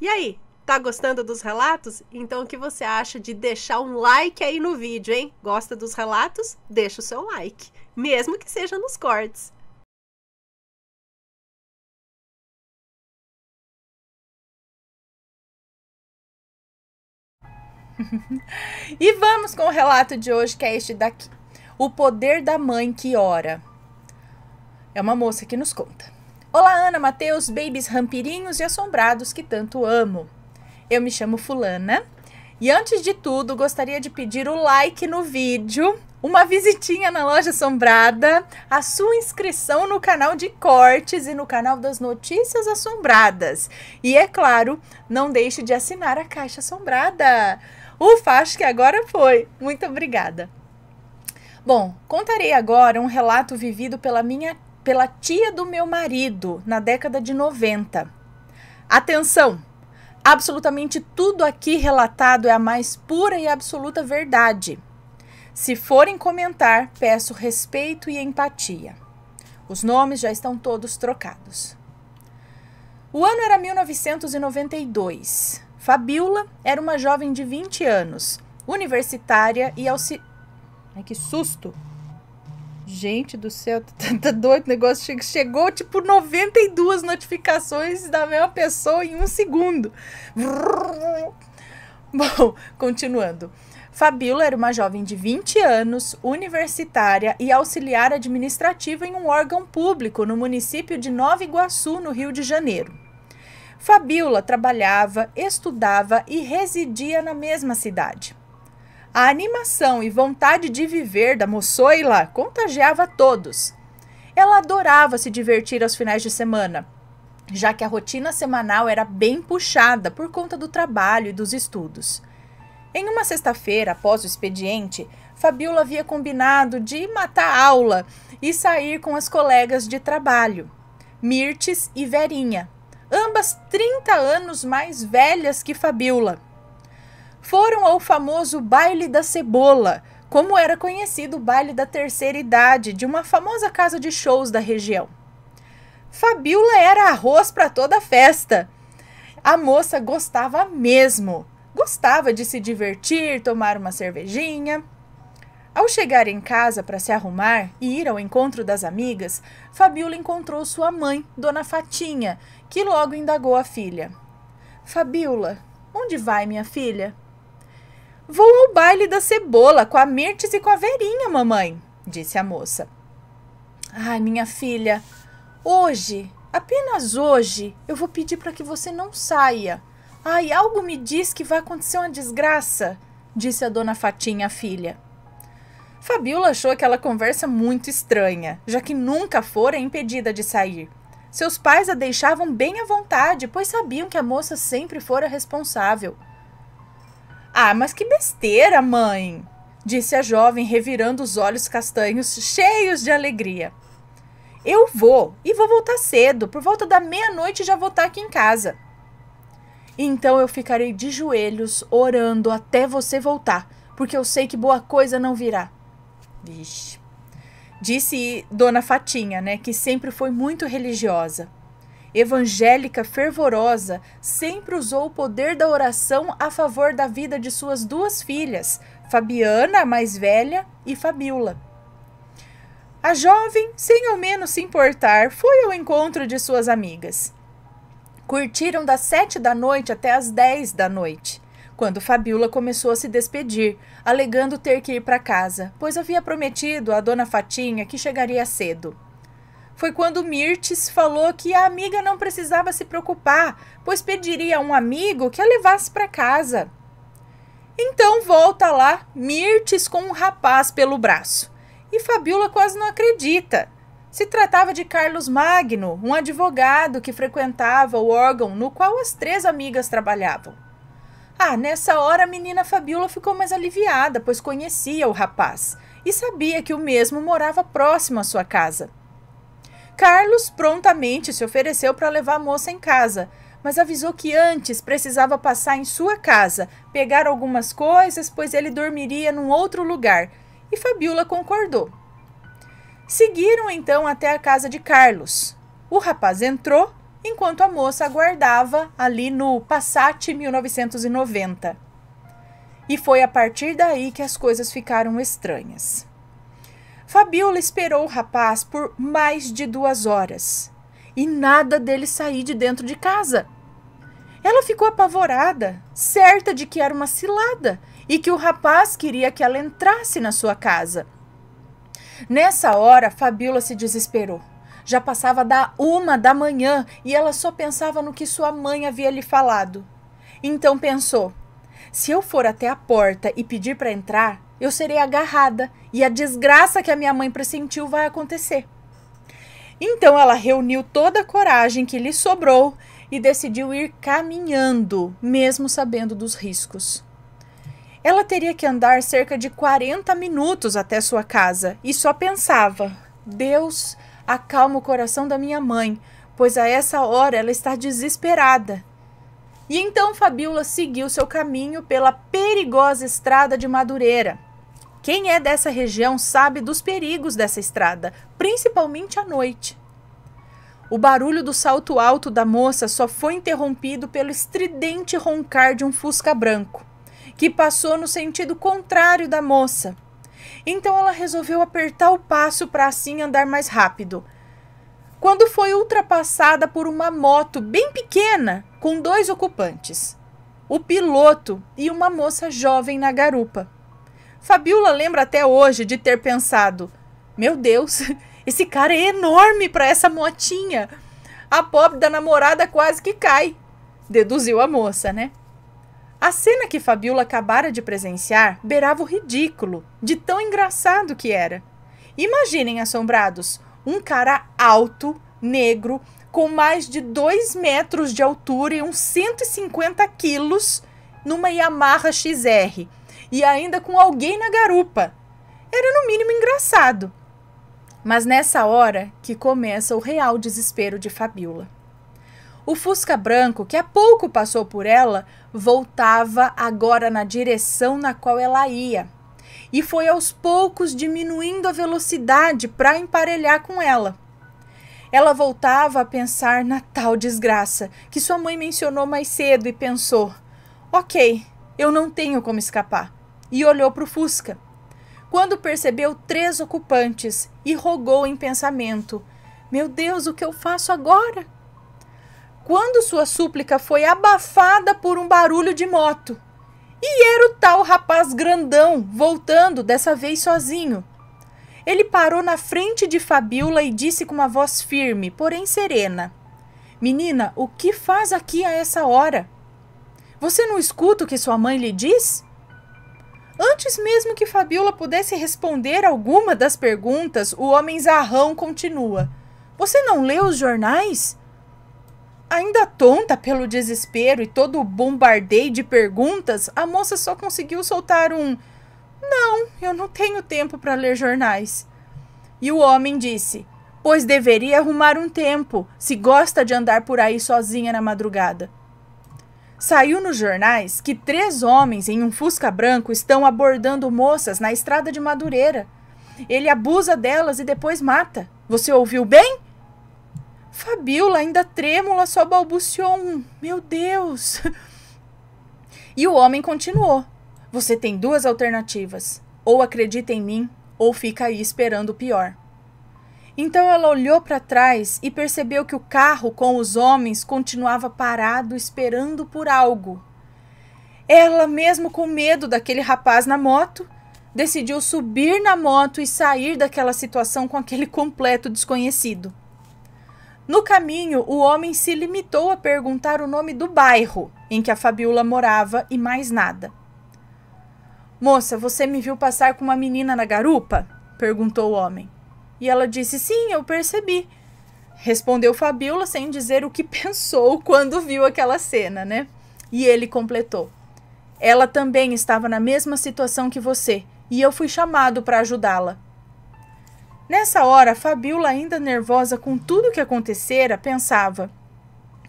E aí, tá gostando dos relatos? Então o que você acha de deixar um like aí no vídeo, hein? Gosta dos relatos? Deixa o seu like, mesmo que seja nos cortes. e vamos com o relato de hoje, que é este daqui. O poder da mãe que ora. É uma moça que nos conta. Olá, Ana, Matheus, babies rampirinhos e assombrados que tanto amo. Eu me chamo Fulana e antes de tudo gostaria de pedir o like no vídeo, uma visitinha na loja assombrada, a sua inscrição no canal de cortes e no canal das notícias assombradas. E é claro, não deixe de assinar a caixa assombrada. Ufa, acho que agora foi. Muito obrigada. Bom, contarei agora um relato vivido pela minha pela tia do meu marido na década de 90. Atenção! Absolutamente tudo aqui relatado é a mais pura e absoluta verdade. Se forem comentar, peço respeito e empatia. Os nomes já estão todos trocados. O ano era 1992. Fabiola era uma jovem de 20 anos, universitária e auxiliar. Ai, que susto! Gente do céu, tá, tá doido o negócio. Chegou, chegou tipo 92 notificações da mesma pessoa em um segundo. Bom, continuando. Fabíola era uma jovem de 20 anos, universitária e auxiliar administrativa em um órgão público no município de Nova Iguaçu, no Rio de Janeiro. Fabíola trabalhava, estudava e residia na mesma cidade. A animação e vontade de viver da moçoila contagiava todos. Ela adorava se divertir aos finais de semana, já que a rotina semanal era bem puxada por conta do trabalho e dos estudos. Em uma sexta-feira, após o expediente, Fabiola havia combinado de matar a aula e sair com as colegas de trabalho, Mirtes e Verinha, ambas 30 anos mais velhas que Fabiola foram ao famoso Baile da Cebola, como era conhecido o baile da terceira idade de uma famosa casa de shows da região. Fabiola era arroz para toda a festa. A moça gostava mesmo. Gostava de se divertir, tomar uma cervejinha. Ao chegar em casa para se arrumar e ir ao encontro das amigas, Fabiola encontrou sua mãe, Dona Fatinha, que logo indagou a filha: Fabiola, onde vai minha filha? Vou ao baile da cebola com a Mirtes e com a Verinha, mamãe, disse a moça. Ai, minha filha, hoje, apenas hoje, eu vou pedir para que você não saia. Ai, algo me diz que vai acontecer uma desgraça, disse a dona Fatinha, a filha. Fabiola achou aquela conversa muito estranha, já que nunca fora impedida de sair. Seus pais a deixavam bem à vontade, pois sabiam que a moça sempre fora responsável. Ah, mas que besteira, mãe! disse a jovem, revirando os olhos castanhos cheios de alegria. Eu vou e vou voltar cedo, por volta da meia-noite já vou estar tá aqui em casa. Então eu ficarei de joelhos orando até você voltar, porque eu sei que boa coisa não virá. Vixe. Disse Dona Fatinha, né, que sempre foi muito religiosa evangélica fervorosa, sempre usou o poder da oração a favor da vida de suas duas filhas, Fabiana, a mais velha, e Fabiola. A jovem, sem ao menos se importar, foi ao encontro de suas amigas. Curtiram das sete da noite até as dez da noite, quando Fabiola começou a se despedir, alegando ter que ir para casa, pois havia prometido à dona Fatinha que chegaria cedo foi quando Mirtes falou que a amiga não precisava se preocupar, pois pediria a um amigo que a levasse para casa. Então volta lá Mirtes com um rapaz pelo braço. E Fabiola quase não acredita. Se tratava de Carlos Magno, um advogado que frequentava o órgão no qual as três amigas trabalhavam. Ah, nessa hora a menina Fabiola ficou mais aliviada, pois conhecia o rapaz e sabia que o mesmo morava próximo à sua casa. Carlos prontamente se ofereceu para levar a moça em casa, mas avisou que antes precisava passar em sua casa, pegar algumas coisas, pois ele dormiria num outro lugar, e Fabiola concordou. Seguiram então até a casa de Carlos. O rapaz entrou enquanto a moça aguardava ali no Passat 1990. E foi a partir daí que as coisas ficaram estranhas. Fabiola esperou o rapaz por mais de duas horas e nada dele sair de dentro de casa. Ela ficou apavorada, certa de que era uma cilada e que o rapaz queria que ela entrasse na sua casa. Nessa hora, Fabiola se desesperou. Já passava da uma da manhã e ela só pensava no que sua mãe havia lhe falado. Então pensou: se eu for até a porta e pedir para entrar, eu serei agarrada e a desgraça que a minha mãe pressentiu vai acontecer. Então ela reuniu toda a coragem que lhe sobrou e decidiu ir caminhando, mesmo sabendo dos riscos. Ela teria que andar cerca de 40 minutos até sua casa e só pensava: Deus, acalma o coração da minha mãe, pois a essa hora ela está desesperada. E então Fabiola seguiu seu caminho pela perigosa estrada de Madureira quem é dessa região sabe dos perigos dessa estrada, principalmente à noite. O barulho do salto alto da moça só foi interrompido pelo estridente roncar de um fusca branco, que passou no sentido contrário da moça. Então ela resolveu apertar o passo para assim andar mais rápido. Quando foi ultrapassada por uma moto bem pequena com dois ocupantes, o piloto e uma moça jovem na garupa. Fabiola lembra até hoje de ter pensado: Meu Deus, esse cara é enorme para essa motinha. A pobre da namorada quase que cai, deduziu a moça, né? A cena que Fabiola acabara de presenciar beirava o ridículo, de tão engraçado que era. Imaginem, assombrados, um cara alto, negro, com mais de 2 metros de altura e uns 150 quilos, numa Yamaha XR, e ainda com alguém na garupa. Era no mínimo engraçado. Mas nessa hora que começa o real desespero de Fabiola. O Fusca branco, que há pouco passou por ela, voltava agora na direção na qual ela ia. E foi aos poucos diminuindo a velocidade para emparelhar com ela. Ela voltava a pensar na tal desgraça que sua mãe mencionou mais cedo e pensou: ok, eu não tenho como escapar e olhou para o Fusca. Quando percebeu três ocupantes e rogou em pensamento: Meu Deus, o que eu faço agora? Quando sua súplica foi abafada por um barulho de moto. E era o tal rapaz grandão, voltando, dessa vez sozinho. Ele parou na frente de Fabiola e disse com uma voz firme, porém serena: Menina, o que faz aqui a essa hora? Você não escuta o que sua mãe lhe diz? Antes mesmo que Fabiola pudesse responder alguma das perguntas, o homem zarrão continua: Você não lê os jornais? Ainda tonta pelo desespero e todo o bombardeio de perguntas, a moça só conseguiu soltar um: Não, eu não tenho tempo para ler jornais. E o homem disse: Pois deveria arrumar um tempo, se gosta de andar por aí sozinha na madrugada. Saiu nos jornais que três homens em um Fusca branco estão abordando moças na estrada de Madureira. Ele abusa delas e depois mata. Você ouviu bem? Fabiola, ainda trêmula, só balbuciou um: Meu Deus! E o homem continuou: Você tem duas alternativas. Ou acredita em mim, ou fica aí esperando o pior. Então ela olhou para trás e percebeu que o carro com os homens continuava parado esperando por algo. Ela, mesmo com medo daquele rapaz na moto, decidiu subir na moto e sair daquela situação com aquele completo desconhecido. No caminho, o homem se limitou a perguntar o nome do bairro em que a Fabiola morava e mais nada. Moça, você me viu passar com uma menina na garupa? perguntou o homem. E ela disse: Sim, eu percebi. Respondeu Fabiola sem dizer o que pensou quando viu aquela cena, né? E ele completou: Ela também estava na mesma situação que você e eu fui chamado para ajudá-la. Nessa hora, Fabiola, ainda nervosa com tudo o que acontecera, pensava: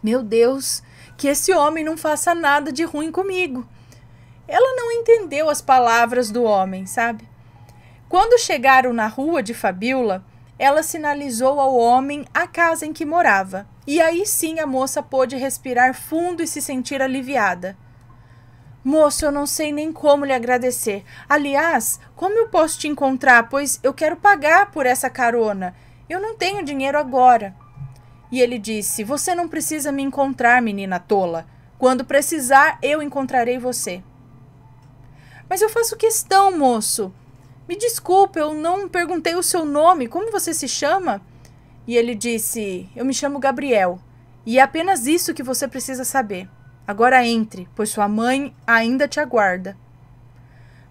Meu Deus, que esse homem não faça nada de ruim comigo. Ela não entendeu as palavras do homem, sabe? Quando chegaram na rua de Fabiola, ela sinalizou ao homem a casa em que morava. E aí sim a moça pôde respirar fundo e se sentir aliviada. Moço, eu não sei nem como lhe agradecer. Aliás, como eu posso te encontrar? Pois eu quero pagar por essa carona. Eu não tenho dinheiro agora. E ele disse: Você não precisa me encontrar, menina tola. Quando precisar, eu encontrarei você. Mas eu faço questão, moço. Me desculpe, eu não perguntei o seu nome. Como você se chama? E ele disse: Eu me chamo Gabriel. E é apenas isso que você precisa saber. Agora entre, pois sua mãe ainda te aguarda.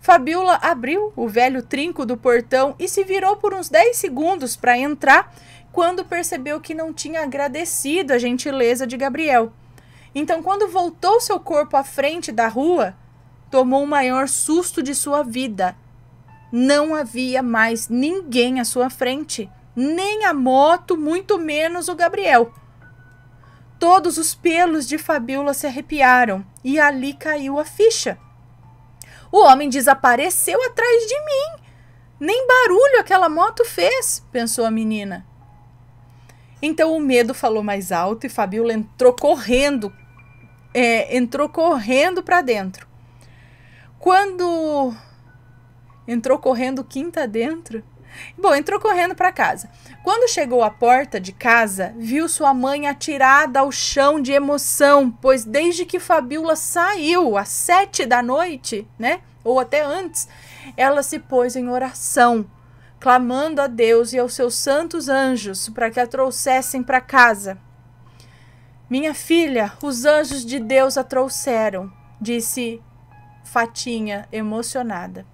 Fabiola abriu o velho trinco do portão e se virou por uns 10 segundos para entrar, quando percebeu que não tinha agradecido a gentileza de Gabriel. Então, quando voltou seu corpo à frente da rua, tomou o maior susto de sua vida não havia mais ninguém à sua frente, nem a moto, muito menos o Gabriel. Todos os pelos de Fabiola se arrepiaram e ali caiu a ficha. O homem desapareceu atrás de mim. Nem barulho aquela moto fez, pensou a menina. Então o medo falou mais alto e Fabiola entrou correndo, é, entrou correndo para dentro. Quando Entrou correndo quinta dentro. Bom, entrou correndo para casa. Quando chegou à porta de casa, viu sua mãe atirada ao chão de emoção, pois desde que Fabiola saiu às sete da noite, né? Ou até antes, ela se pôs em oração, clamando a Deus e aos seus santos anjos para que a trouxessem para casa. Minha filha, os anjos de Deus a trouxeram, disse Fatinha, emocionada.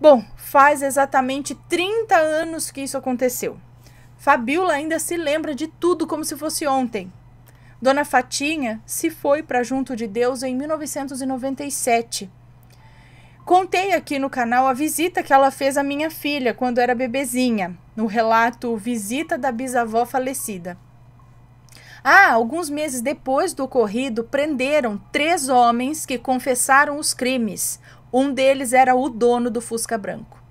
Bom, faz exatamente 30 anos que isso aconteceu. Fabiola ainda se lembra de tudo como se fosse ontem. Dona Fatinha se foi para junto de Deus em 1997. Contei aqui no canal a visita que ela fez à minha filha quando era bebezinha, no relato Visita da Bisavó Falecida. Ah, alguns meses depois do ocorrido, prenderam três homens que confessaram os crimes. Um deles era o dono do Fusca Branco.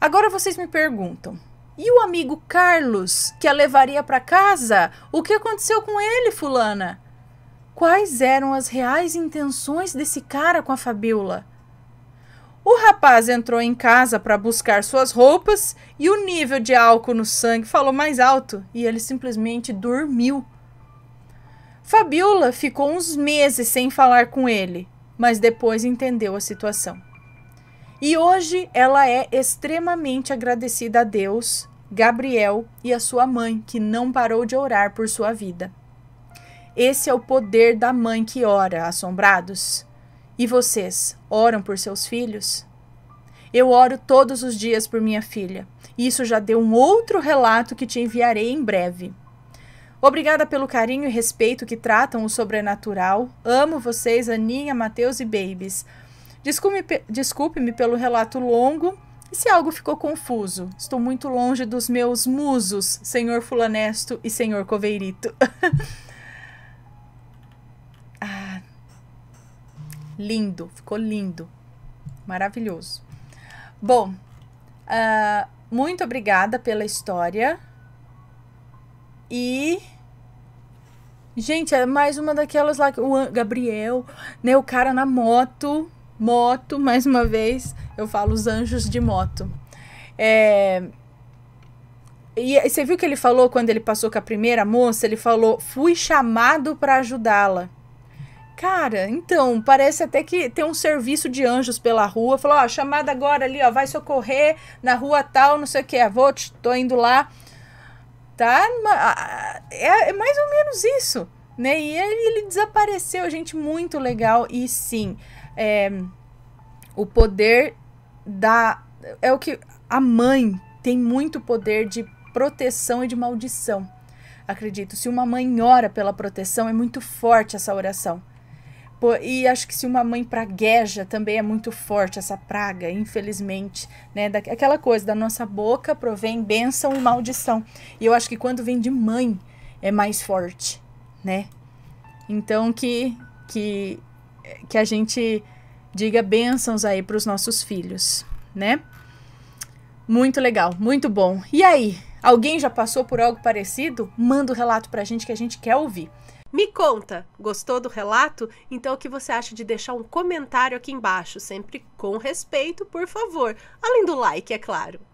Agora vocês me perguntam: e o amigo Carlos, que a levaria para casa? O que aconteceu com ele, Fulana? Quais eram as reais intenções desse cara com a Fabiola? O rapaz entrou em casa para buscar suas roupas e o nível de álcool no sangue falou mais alto e ele simplesmente dormiu. Fabiola ficou uns meses sem falar com ele mas depois entendeu a situação. E hoje ela é extremamente agradecida a Deus, Gabriel e a sua mãe, que não parou de orar por sua vida. Esse é o poder da mãe que ora, assombrados. E vocês oram por seus filhos? Eu oro todos os dias por minha filha. Isso já deu um outro relato que te enviarei em breve. Obrigada pelo carinho e respeito que tratam o sobrenatural. Amo vocês, Aninha, Matheus e Babies. Desculpe-me pelo relato longo e se algo ficou confuso. Estou muito longe dos meus musos, senhor Fulanesto e senhor Coveirito. ah, lindo, ficou lindo. Maravilhoso. Bom, uh, muito obrigada pela história. E Gente, é mais uma daquelas lá que o Gabriel, né? O cara na moto. Moto, mais uma vez, eu falo os anjos de moto. É. E você viu que ele falou quando ele passou com a primeira moça? Ele falou: fui chamado para ajudá-la. Cara, então, parece até que tem um serviço de anjos pela rua. Falou, ó, chamada agora ali, ó, vai socorrer na rua tal, não sei o que. Vou, tô indo lá. Tá? é, é mais ou menos isso, né? E ele, ele desapareceu, gente, muito legal. E sim, é, o poder da. É o que. A mãe tem muito poder de proteção e de maldição. Acredito, se uma mãe ora pela proteção, é muito forte essa oração. E acho que se uma mãe pragueja, também é muito forte essa praga, infelizmente. Né? Daquela coisa, da nossa boca provém bênção e maldição. E eu acho que quando vem de mãe, é mais forte, né? Então que que que a gente diga bênçãos aí para os nossos filhos, né? Muito legal, muito bom. E aí, alguém já passou por algo parecido? Manda o um relato para a gente que a gente quer ouvir. Me conta, gostou do relato? Então o que você acha de deixar um comentário aqui embaixo, sempre com respeito, por favor, além do like, é claro.